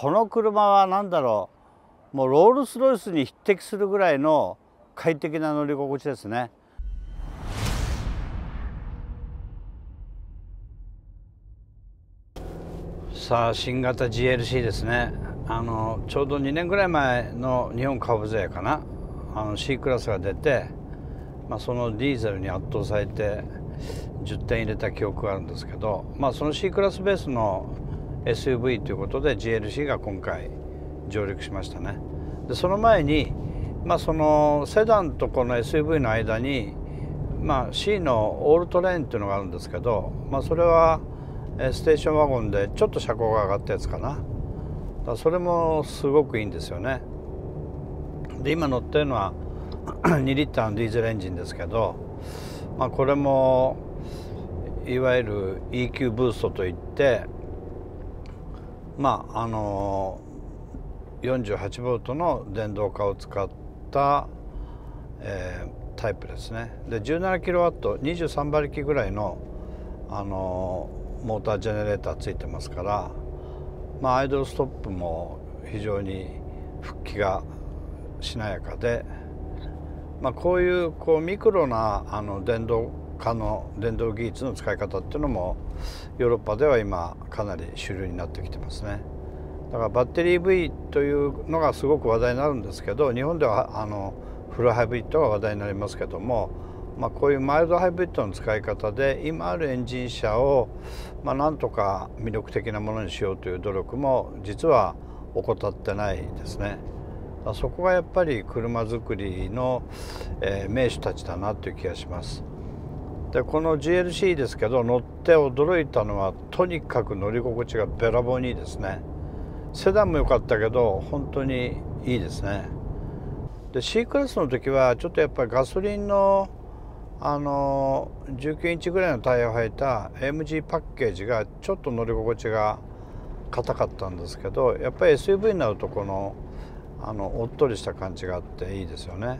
この車は何だろうもうロールス・ロイスに匹敵するぐらいの快適な乗り心地ですね。さあ新型 GLC ですねあのちょうど2年ぐらい前の日本株税かなあの C クラスが出て、まあ、そのディーゼルに圧倒されて10点入れた記憶があるんですけど、まあ、その C クラスベースの SUV ということで GLC が今回上陸しましたねでその前に、まあ、そのセダンとこの SUV の間に、まあ、C のオールトレインっていうのがあるんですけど、まあ、それはステーションワゴンでちょっと車高が上がったやつかなだそれもすごくいいんですよねで今乗ってるのは2 リッターのディーゼルエンジンですけど、まあ、これもいわゆる EQ ブーストといってまああの48ボルトの電動化を使った、えー、タイプですねで 17kW23 馬力ぐらいの、あのモータージェネレーターついてますから、まあ、アイドルストップも非常に復帰がしなやかで、まあ、こういうこうミクロなあの電動蚊の電動技術の使い方っていうのもヨーロッパでは今かなり主流になってきてますねだからバッテリー V というのがすごく話題になるんですけど日本ではあのフルハイブリッドが話題になりますけども、まあ、こういうマイルドハイブリッドの使い方で今あるエンジン車を、まあ、なんとか魅力的なものにしようという努力も実は怠ってないですね。そこがやっぱり車作りの、え名手たちだなという気がします。でこの GLC ですけど乗って驚いたのはとにかく乗り心地がべらぼうにいいですねセダンも良かったけど本当にいいですねで C クラスの時はちょっとやっぱりガソリンのあの19インチぐらいのタイヤを履いた AMG パッケージがちょっと乗り心地が硬かったんですけどやっぱり SUV になるとこのあのおっとりした感じがあっていいですよね。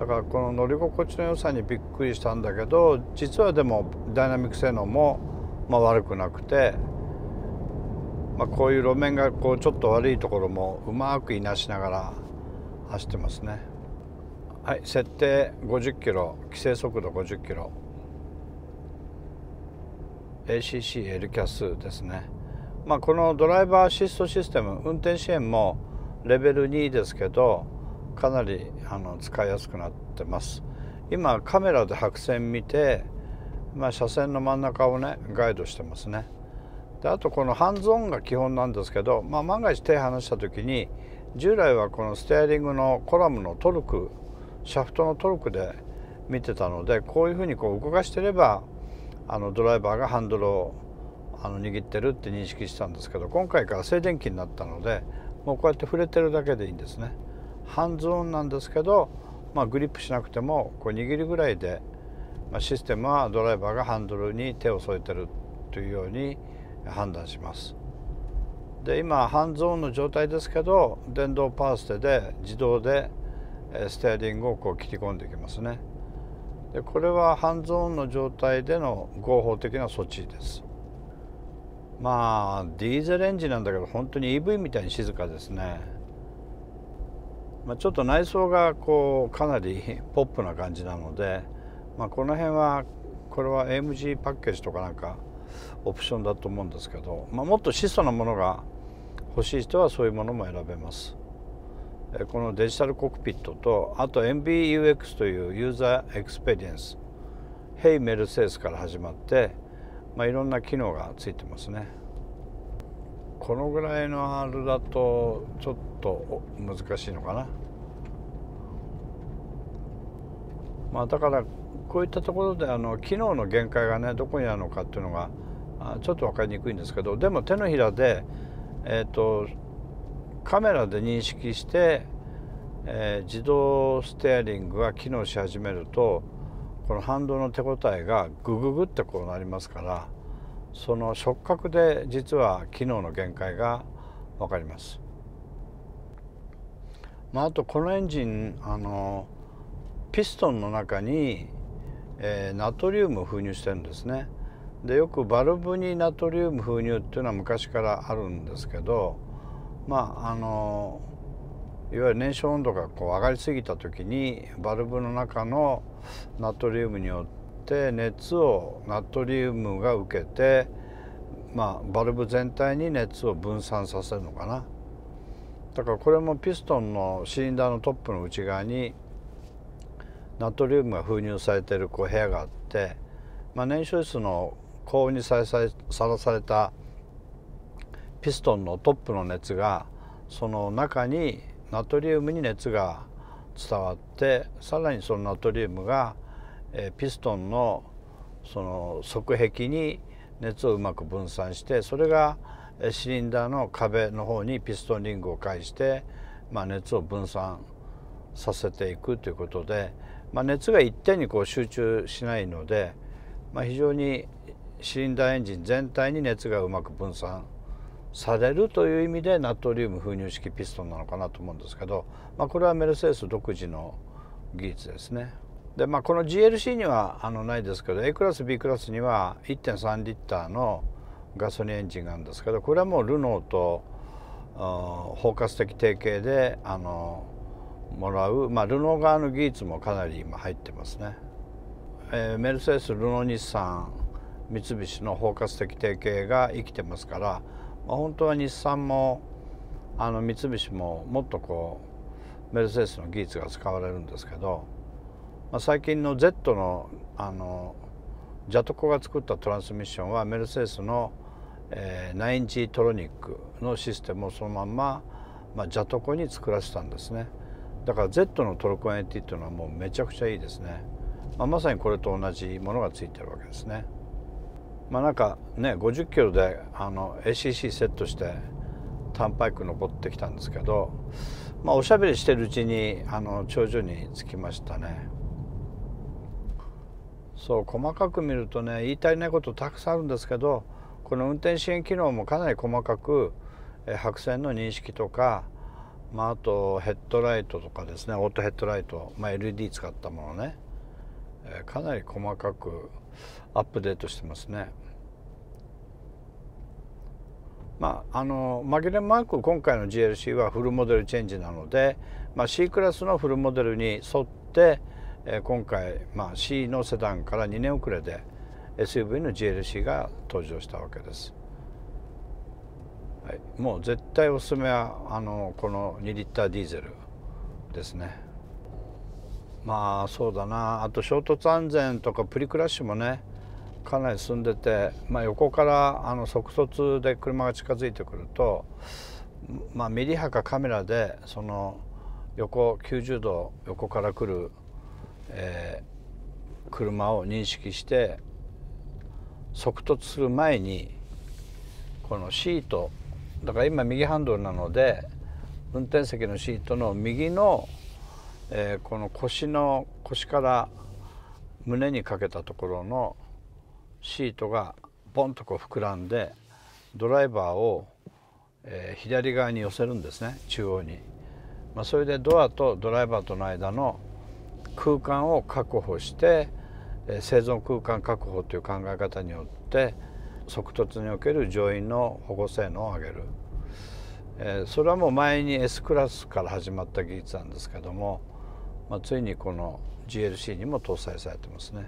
だからこの乗り心地の良さにびっくりしたんだけど実はでもダイナミック性能もま悪くなくて、まあ、こういう路面がこうちょっと悪いところもうまくいなしながら走ってますねはい設定50キロ規制速度50キロ ACCL キャスですねまあ、このドライバーアシストシステム運転支援もレベル2ですけどかなりあの使いやすくなってます今カメラで白線見て、まあ、車線の真ん中をねガイドしてますねであとこのハンズオンが基本なんですけど、まあ、万が一手離した時に従来はこのステアリングのコラムのトルクシャフトのトルクで見てたのでこういうふうにこう動かしてればあのドライバーがハンドルをあの握ってるって認識したんですけど今回から静電気になったのでもうこうやって触れてるだけでいいんですね。ハンズオンなんですけど、まあ、グリップしなくてもこう握るぐらいで、まあ、システムはドライバーがハンドルに手を添えてるというように判断します。で今ハンズオンの状態ですけど電動パーステで自動でステアリングをこう切り込んでいきますね。でこれはハンズオンの状態での合法的な措置です。まあディーゼルエンジンなんだけど本当に EV みたいに静かですね。まあ、ちょっと内装がこうかなり ポップな感じなので、まあ、この辺はこれは AMG パッケージとかなんかオプションだと思うんですけど、まあ、もっと質素なものが欲しい人はそういうものも選べます。このデジタルコックピットとあと MBUX というユーザーエクスペリエンス「Hey メルセデス」から始まって、まあ、いろんな機能がついてますね。このぐらいのハードだとちょっと難しいのかな。まあ、だからこういったところであの機能の限界がねどこにあるのかっていうのがちょっと分かりにくいんですけどでも手のひらで、えーと、カメラで認識して、えー、自動ステアリングが機能し始めるとこの反動の手応えがグググってこうなりますから。その触覚で実は機能の限界が分かります。まあ、あとこのエンジンあのピストンの中に、えー、ナトリウム封入してるんですね。でよくバルブにナトリウム封入っていうのは昔からあるんですけどまああのいわゆる燃焼温度がこう上がりすぎた時にバルブの中のナトリウムによってて熱をナトリウムが受けて、まあ、バルブ全体に熱を分散させるのかなだからこれもピストンのシリンダーのトップの内側にナトリウムが封入されてるこう部屋があって、まあ、燃焼室の高温にさらされたピストンのトップの熱がその中にナトリウムに熱が伝わってさらにそのナトリウムがえピストンのその側壁に熱をうまく分散してそれがシリンダーの壁の方にピストンリングを介して、まあ、熱を分散させていくということで、まあ、熱が一点にこう集中しないので、まあ、非常にシリンダーエンジン全体に熱がうまく分散されるという意味でナトリウム封入式ピストンなのかなと思うんですけど、まあ、これはメルセデス独自の技術ですね。でまあ、この GLC にはあのないですけど A クラス B クラスには1.3リッターのガソリンエンジンがあるんですけどこれはもうルノーと包括的提携であのもらう、まあ、ルノー側の技術もかなり今入ってますね、えー、メルセデスルノー日産三菱の包括的提携が生きてますから、まあ、本当は日産もあの三菱ももっとこうメルセデスの技術が使われるんですけどまあ、最近の Z のあのジャトコが作ったトランスミッションはメルセデスの、えー、9インートロニックのシステムをそのまんま、まあ、ジャトコに作らせたんですねだから Z のトルコエンティっていうのはもうめちゃくちゃいいですね、まあ、まさにこれと同じものがついてるわけですねまあなんかね50キロであの ACC セットしてンパイク登ってきたんですけど、まあ、おしゃべりしてるうちにあの頂上に着きましたね。そう細かく見るとね言いたいないことたくさんあるんですけどこの運転支援機能もかなり細かく、え白線の認識とか、まあ、あとヘッドライトとかですねオートヘッドライト、まあ、LED 使ったものね、えかなり細かくアップデートしてますね。まあ、あの紛れもなく今回の GLC はフルモデルチェンジなので、まあ、C クラスのフルモデルに沿って、今回、まあ、C のセダンから2年遅れで SUV の GLC が登場したわけです、はい、もう絶対おすすめはあのこの2リッターディーゼルですねまあそうだなあと衝突安全とかプリクラッシュもねかなり進んでて、まあ、横からあの速卒で車が近づいてくると、まあ、ミリ波かカメラでその横90度横から来るえー、車を認識して速突する前にこのシートだから今右ハンドルなので運転席のシートの右の、えー、この腰の腰から胸にかけたところのシートがボンとこう膨らんでドライバーを、えー、左側に寄せるんですね中央に。まあ、それでドアとドライバーとの間の空間を確保して生存空間確保という考え方によって即突における乗員の保護性能を上げる、えそれはもう前に S クラスから始まった技術なんですけども、まあ、ついにこの GLC にも搭載されてますね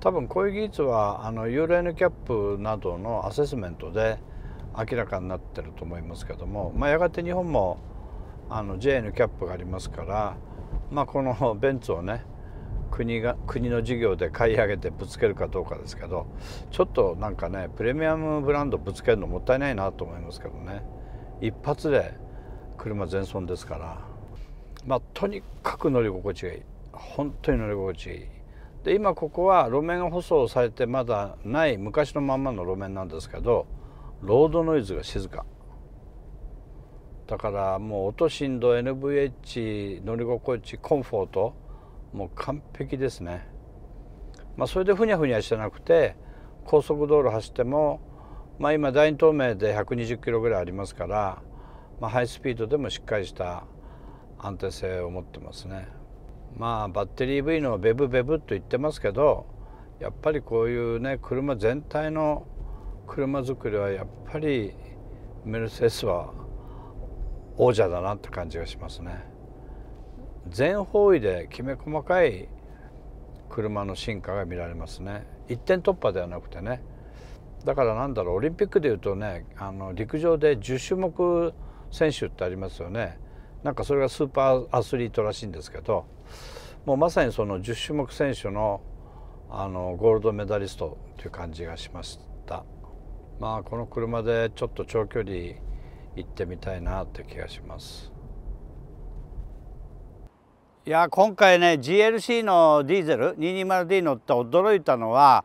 多分こういう技術はあの ULN キャップなどのアセスメントで明らかになってると思いますけども、まあ、やがて日本もあの JN キャップがありますからまあ、このベンツをね国が国の事業で買い上げてぶつけるかどうかですけどちょっとなんかねプレミアムブランドぶつけるのもったいないなと思いますけどね一発で車全損ですから、まあ、とにかく乗り心地がいい本当に乗り心地いいで今ここは路面舗装されてまだない昔のまんまの路面なんですけどロードノイズが静かだからもう音振動 NVH 乗り心地コンフォートもう完璧ですね、まあ、それでふにゃふにゃしてなくて高速道路走っても、まあ、今第二東名で120キロぐらいありますから、まあ、ハイスピードでもしっかりした安定性を持ってますねまあバッテリー v のベブベブと言ってますけどやっぱりこういうね車全体の車作りはやっぱりメルセデスは王者だなって感じがしますね全方位できめ細かい車の進化が見られますね一点突破ではなくてねだからなんだろうオリンピックでいうとねあの陸上で10種目選手ってありますよねなんかそれがスーパーアスリートらしいんですけどもうまさにその10種目選手のあのゴールドメダリストという感じがしました。まあこの車でちょっと長距離行ってみたいなって気がします。いや今回ね GLC のディーゼル 220D 乗って驚いたのは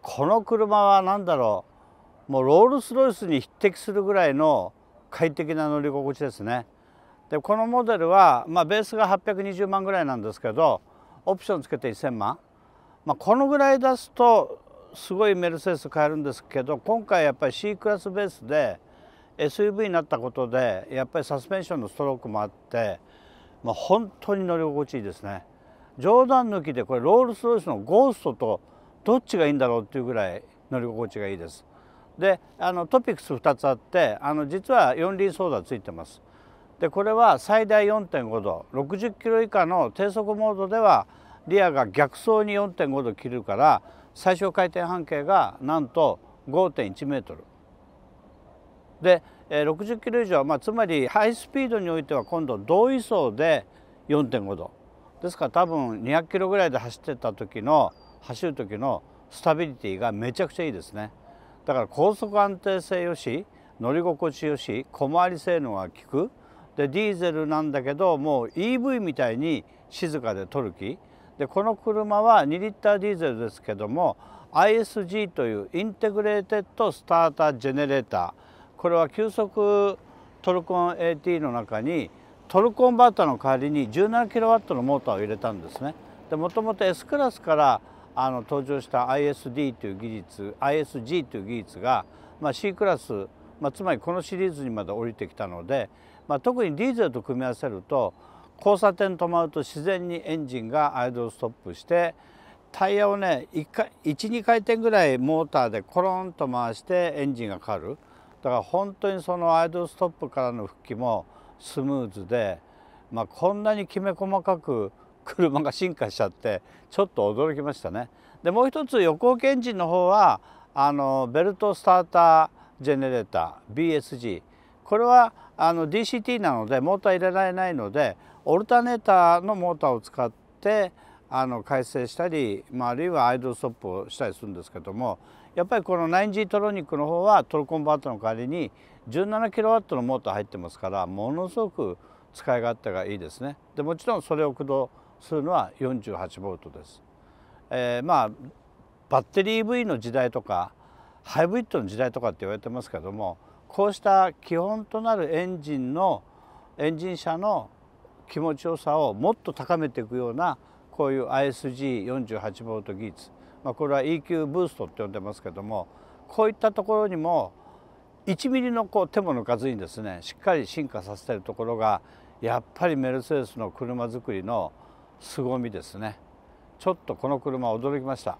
この車は何だろうもうロールス・ロイスに匹敵するぐらいの快適な乗り心地ですね。でこのモデルは、まあ、ベースが820万ぐらいなんですけどオプションつけて1,000万、まあ、このぐらい出すとすごいメルセデス買えるんですけど今回やっぱり C クラスベースで SUV になったことでやっぱりサスペンションのストロークもあって、まあ、本当に乗り心地いいですね冗談抜きでこれロールス・ロイスのゴーストとどっちがいいんだろうっていうぐらい乗り心地がいいですであのトピックス2つあってあの実は四輪ソーダついてますでこれは最大4.5度60キロ以下の低速モードではリアが逆走に4.5度切るから最小回転半径がなんと5.1メートルで60キロ以上、まあ、つまりハイスピードにおいては今度同位相で4.5度ですから多分200キロぐらいで走ってた時の走る時のスタビリティがめちゃくちゃいいですねだから高速安定性よし乗り心地よし小回り性能が効くでディーゼルなんだけどもう EV みたいに静かで取る気でこの車は2リッターディーゼルですけども ISG というインテグレーテッドスタータージェネレーターこれは急速トルコン AT の中にトルコンバーターの代わりに 17kW のモーターを入れたんですね。でもともと S クラスからあの登場した ISD という技術 ISG という技術が、まあ、C クラス、まあ、つまりこのシリーズにまで降りてきたので、まあ、特にディーゼルと組み合わせると交差点止まると自然にエンジンがアイドルストップしてタイヤをね12回転ぐらいモーターでコロンと回してエンジンがかかるだから本当にそのアイドルストップからの復帰もスムーズで、まあ、こんなにきめ細かく 車が進化しちゃってちょっと驚きましたね。でもう一つ横置きエンジンの方はあのベルトスタータージェネレーター BSG これはあの DCT なのでモーター入れられないのでオルタネーターのモーターを使ってあの改正したり、まあ、あるいはアイドルストップをしたりするんですけどもやっぱりこの 9G トロニックの方はトルコンバートの代わりに 17kW のモーター入ってますからものすごく使い勝手がいいですねでもちろんそれを駆動するのは 48V です、えー、まあバッテリー EV の時代とかハイブリッドの時代とかって言われてますけどもこうした基本となるエンジンのエンジン車の気持ちよさをもっと高めていくようなこういう ISG48V 技術まあ、これは EQ ブーストって呼んでますけどもこういったところにも1ミリのこう手も抜かずにですねしっかり進化させてるところがやっぱりメルセデスの車作りの凄みですねちょっとこの車驚きました